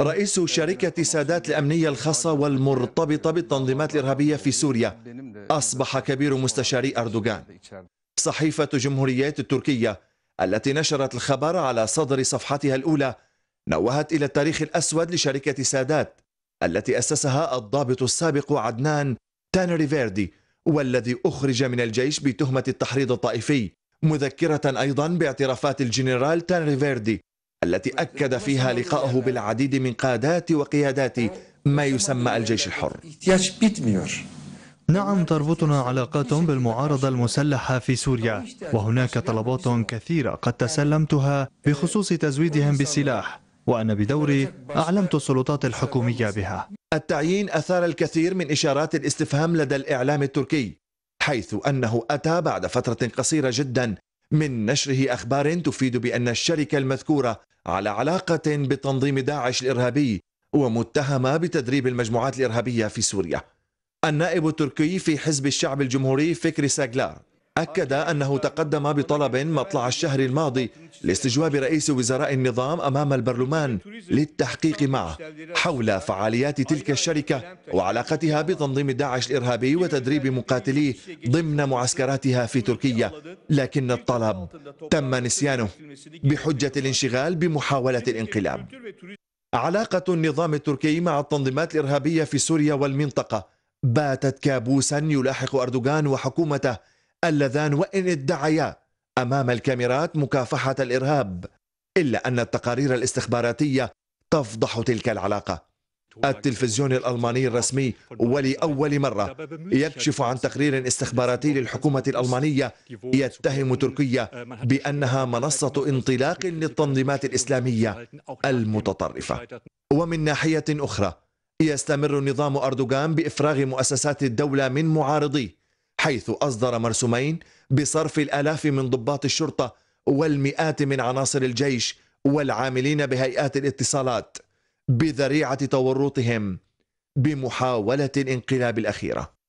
رئيس شركة سادات الأمنية الخاصة والمرتبطة بالتنظيمات الإرهابية في سوريا أصبح كبير مستشاري أردوغان صحيفة جمهوريات التركية التي نشرت الخبر على صدر صفحتها الأولى نوهت إلى التاريخ الأسود لشركة سادات التي أسسها الضابط السابق عدنان تانري فيردي والذي أخرج من الجيش بتهمة التحريض الطائفي مذكرة أيضا باعترافات الجنرال تانري فيردي التي أكد فيها لقائه بالعديد من قادات وقيادات ما يسمى الجيش الحر نعم تربطنا علاقات بالمعارضة المسلحة في سوريا وهناك طلبات كثيرة قد تسلمتها بخصوص تزويدهم بالسلاح وأنا بدوري أعلمت السلطات الحكومية بها التعيين أثار الكثير من إشارات الاستفهام لدى الإعلام التركي حيث أنه أتى بعد فترة قصيرة جدا من نشره أخبار تفيد بأن الشركة المذكورة على علاقة بتنظيم داعش الإرهابي ومتهمة بتدريب المجموعات الإرهابية في سوريا النائب التركي في حزب الشعب الجمهوري فكري ساغلار أكد أنه تقدم بطلب مطلع الشهر الماضي لاستجواب رئيس وزراء النظام أمام البرلمان للتحقيق معه حول فعاليات تلك الشركة وعلاقتها بتنظيم داعش الإرهابي وتدريب مقاتليه ضمن معسكراتها في تركيا لكن الطلب تم نسيانه بحجة الانشغال بمحاولة الانقلاب علاقة النظام التركي مع التنظيمات الإرهابية في سوريا والمنطقة باتت كابوسا يلاحق أردوغان وحكومته اللذان وإن ادعيا أمام الكاميرات مكافحة الإرهاب إلا أن التقارير الاستخباراتية تفضح تلك العلاقة التلفزيون الألماني الرسمي ولأول مرة يكشف عن تقرير استخباراتي للحكومة الألمانية يتهم تركيا بأنها منصة انطلاق للتنظيمات الإسلامية المتطرفة ومن ناحية أخرى يستمر نظام أردوغان بإفراغ مؤسسات الدولة من معارضيه حيث أصدر مرسومين بصرف الآلاف من ضباط الشرطة والمئات من عناصر الجيش والعاملين بهيئات الاتصالات بذريعة تورطهم بمحاولة الانقلاب الأخيرة